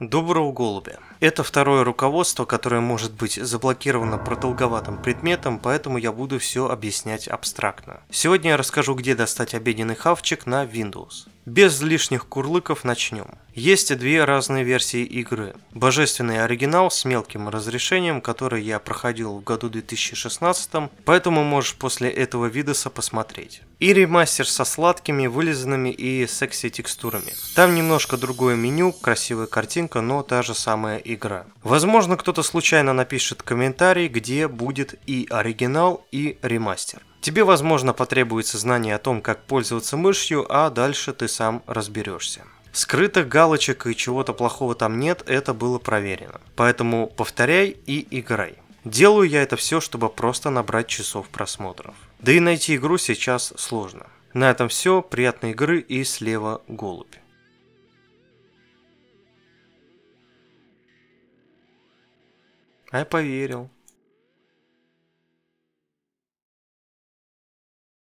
Доброго голубя. Это второе руководство, которое может быть заблокировано продолговатым предметом, поэтому я буду все объяснять абстрактно. Сегодня я расскажу, где достать обеденный хавчик на Windows. Без лишних курлыков начнем. Есть две разные версии игры. Божественный оригинал с мелким разрешением, который я проходил в году 2016, поэтому можешь после этого видоса посмотреть. И ремастер со сладкими, вылизанными и секси текстурами. Там немножко другое меню, красивая картинка, но та же самая игра. Возможно, кто-то случайно напишет комментарий, где будет и оригинал, и ремастер. Тебе, возможно, потребуется знание о том, как пользоваться мышью, а дальше ты сам разберешься. Скрытых галочек и чего-то плохого там нет, это было проверено. Поэтому повторяй и играй. Делаю я это все, чтобы просто набрать часов просмотров. Да и найти игру сейчас сложно. На этом все, приятной игры и слева голубь. А я поверил.